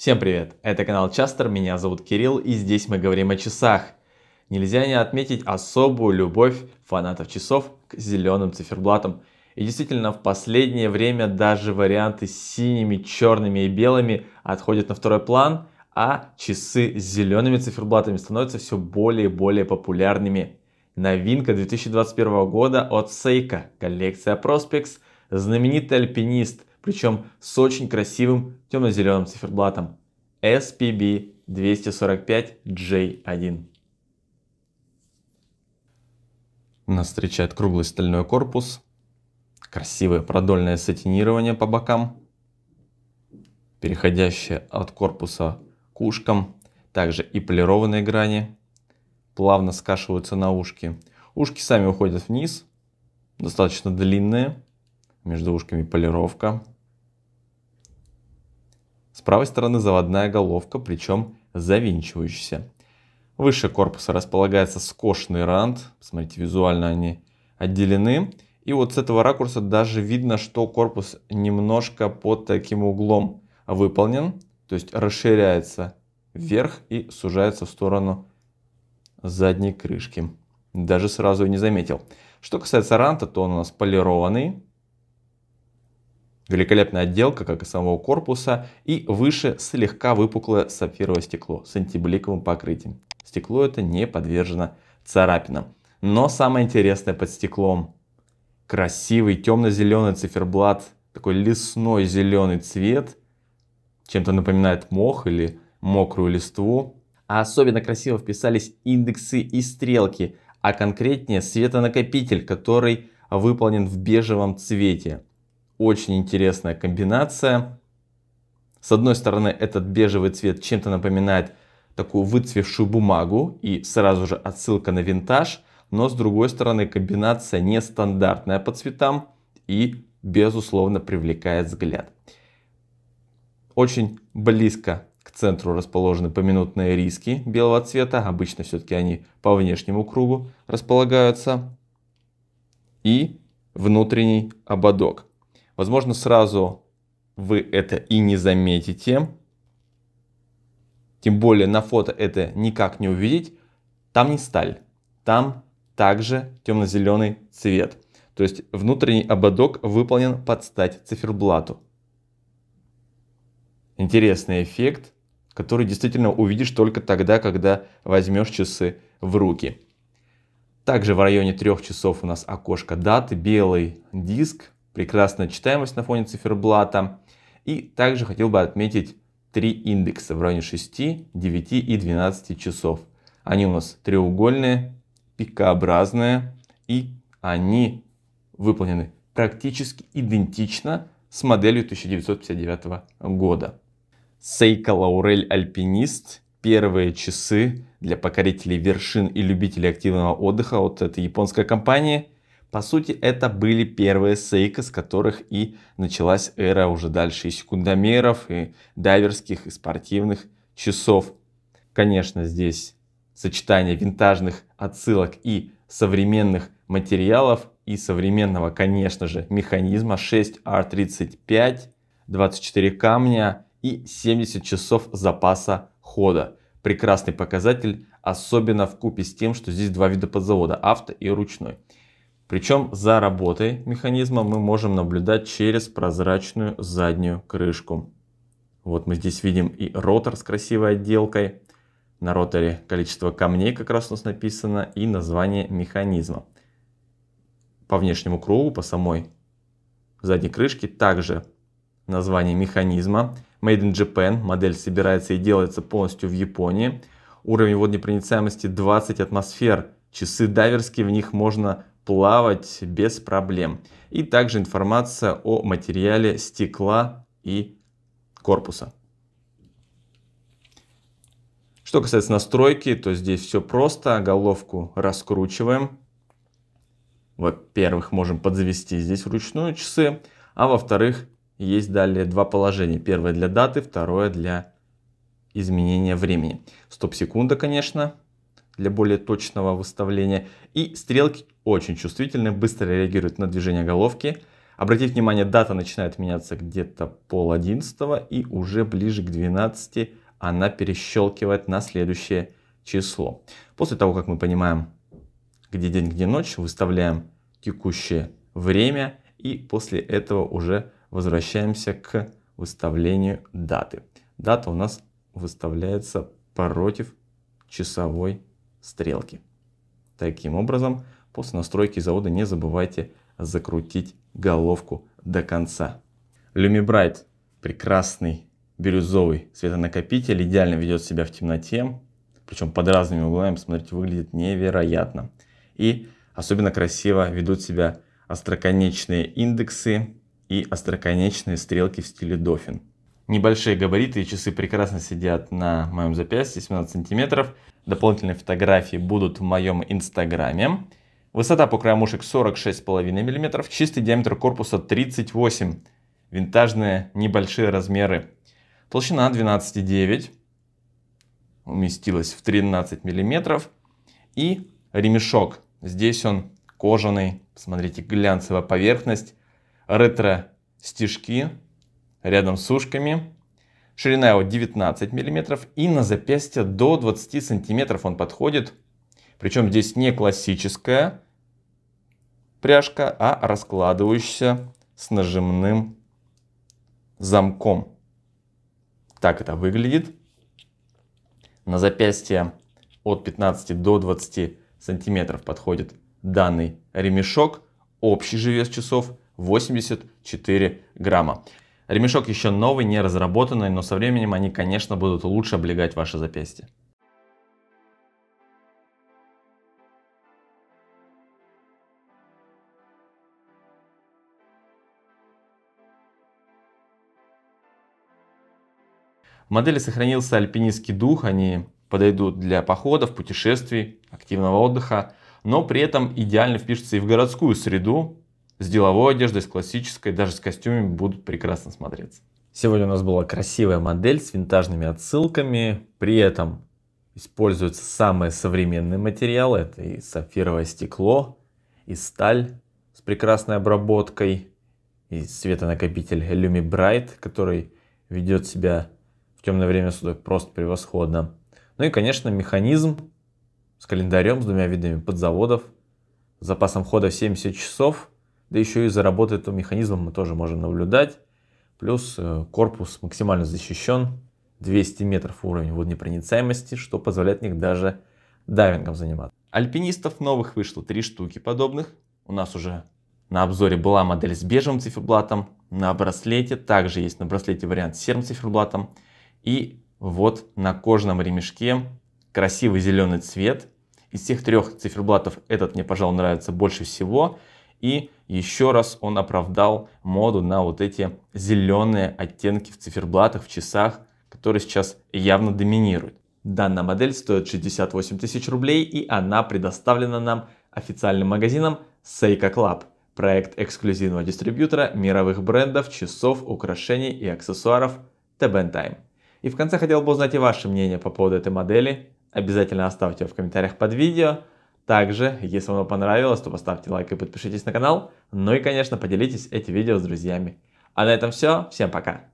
Всем привет! Это канал Частер, меня зовут Кирилл и здесь мы говорим о часах. Нельзя не отметить особую любовь фанатов часов к зеленым циферблатам. И действительно, в последнее время даже варианты с синими, черными и белыми отходят на второй план, а часы с зелеными циферблатами становятся все более и более популярными. Новинка 2021 года от Seiko, коллекция Prospects, знаменитый альпинист – причем с очень красивым темно-зеленым циферблатом SPB 245J1. Нас встречает круглый стальной корпус, красивое продольное сатинирование по бокам, переходящее от корпуса к ушкам, также и полированные грани плавно скашиваются на ушки. Ушки сами уходят вниз, достаточно длинные, между ушками полировка. С правой стороны заводная головка, причем завинчивающаяся. Выше корпуса располагается скошенный рант. Посмотрите, визуально они отделены. И вот с этого ракурса даже видно, что корпус немножко под таким углом выполнен. То есть расширяется вверх и сужается в сторону задней крышки. Даже сразу не заметил. Что касается ранта, то он у нас полированный. Великолепная отделка, как и самого корпуса, и выше слегка выпуклое сапфировое стекло с антибликовым покрытием. Стекло это не подвержено царапинам. Но самое интересное под стеклом. Красивый темно-зеленый циферблат, такой лесной зеленый цвет. Чем-то напоминает мох или мокрую листву. А особенно красиво вписались индексы и стрелки, а конкретнее светонакопитель, который выполнен в бежевом цвете. Очень интересная комбинация. С одной стороны, этот бежевый цвет чем-то напоминает такую выцвевшую бумагу и сразу же отсылка на винтаж. Но с другой стороны, комбинация нестандартная по цветам и, безусловно, привлекает взгляд. Очень близко к центру расположены поминутные риски белого цвета. Обычно все-таки они по внешнему кругу располагаются. И внутренний ободок. Возможно, сразу вы это и не заметите. Тем более на фото это никак не увидеть. Там не сталь, там также темно-зеленый цвет. То есть внутренний ободок выполнен под стать циферблату. Интересный эффект, который действительно увидишь только тогда, когда возьмешь часы в руки. Также в районе трех часов у нас окошко даты, белый диск, прекрасная читаемость на фоне циферблата. И также хотел бы отметить три индекса в районе 6, 9 и 12 часов. Они у нас треугольные, пикообразные и они выполнены практически идентично с моделью 1959 года. Seiko Laurel Alpinist первые часы для покорителей вершин и любителей активного отдыха от этой японской компании – по сути, это были первые сейка, с которых и началась эра уже дальше и секундомеров, и дайверских, и спортивных часов. Конечно, здесь сочетание винтажных отсылок и современных материалов и современного, конечно же, механизма 6R35, 24 камня и 70 часов запаса хода. Прекрасный показатель, особенно в купе с тем, что здесь два вида подзавода, авто и ручной. Причем за работой механизма мы можем наблюдать через прозрачную заднюю крышку. Вот мы здесь видим и ротор с красивой отделкой. На роторе количество камней как раз у нас написано и название механизма. По внешнему кругу, по самой задней крышке также название механизма. Made in Japan, модель собирается и делается полностью в Японии. Уровень водонепроницаемости 20 атмосфер. Часы дайверские, в них можно плавать без проблем. И также информация о материале стекла и корпуса. Что касается настройки, то здесь все просто. Головку раскручиваем. Во-первых, можем подзавести здесь вручную часы. А во-вторых, есть далее два положения. Первое для даты, второе для изменения времени. Стоп-секунда, конечно для более точного выставления. И стрелки очень чувствительны, быстро реагируют на движение головки. Обратите внимание, дата начинает меняться где-то пол одиннадцатого и уже ближе к 12 она перещелкивает на следующее число. После того, как мы понимаем, где день, где ночь, выставляем текущее время и после этого уже возвращаемся к выставлению даты. Дата у нас выставляется против часовой стрелки. Таким образом, после настройки завода не забывайте закрутить головку до конца. Люмибрайт прекрасный бирюзовый светонакопитель, идеально ведет себя в темноте, причем под разными углами, смотрите, выглядит невероятно. И особенно красиво ведут себя остроконечные индексы и остроконечные стрелки в стиле дофин. Небольшие габариты и часы прекрасно сидят на моем запястье, 17 сантиметров. Дополнительные фотографии будут в моем инстаграме. Высота по покромушек 46,5 мм, чистый диаметр корпуса 38 винтажные небольшие размеры. Толщина 12,9 уместилась в 13 мм. И ремешок. Здесь он кожаный. Посмотрите, глянцевая поверхность. Ретро стежки рядом с ушками ширина его 19 мм и на запястье до 20 см он подходит. Причем здесь не классическая пряжка, а раскладывающаяся с нажимным замком. Так это выглядит. На запястье от 15 до 20 сантиметров подходит данный ремешок. Общий же вес часов 84 грамма. Ремешок еще новый, не разработанный, но со временем они, конечно, будут лучше облегать ваше запястье. В модели сохранился альпинистский дух, они подойдут для походов, путешествий, активного отдыха, но при этом идеально впишутся и в городскую среду, с деловой одеждой, с классической, даже с костюмами будут прекрасно смотреться. Сегодня у нас была красивая модель с винтажными отсылками, при этом используются самые современные материалы, это и сапфировое стекло, и сталь с прекрасной обработкой, и светонакопитель Lumi Bright, который ведет себя в темное время суток просто превосходно. Ну и, конечно, механизм с календарем, с двумя видами подзаводов, с запасом хода в 70 часов да еще и заработает по механизмам мы тоже можем наблюдать. Плюс э, корпус максимально защищен, 200 метров уровень водонепроницаемости, что позволяет них даже дайвингом заниматься. Альпинистов новых вышло три штуки подобных. У нас уже на обзоре была модель с бежевым циферблатом, на браслете также есть на браслете вариант с серым циферблатом. И вот на кожаном ремешке красивый зеленый цвет. Из всех трех циферблатов этот мне, пожалуй, нравится больше всего. И еще раз он оправдал моду на вот эти зеленые оттенки в циферблатах, в часах, которые сейчас явно доминируют. Данная модель стоит 68 тысяч рублей и она предоставлена нам официальным магазином Seiko Club. Проект эксклюзивного дистрибьютора мировых брендов, часов, украшений и аксессуаров TBN Time. И в конце хотел бы узнать и ваше мнение по поводу этой модели. Обязательно оставьте его в комментариях под видео. Также, если вам понравилось, то поставьте лайк и подпишитесь на канал. Ну и, конечно, поделитесь этим видео с друзьями. А на этом все. Всем пока!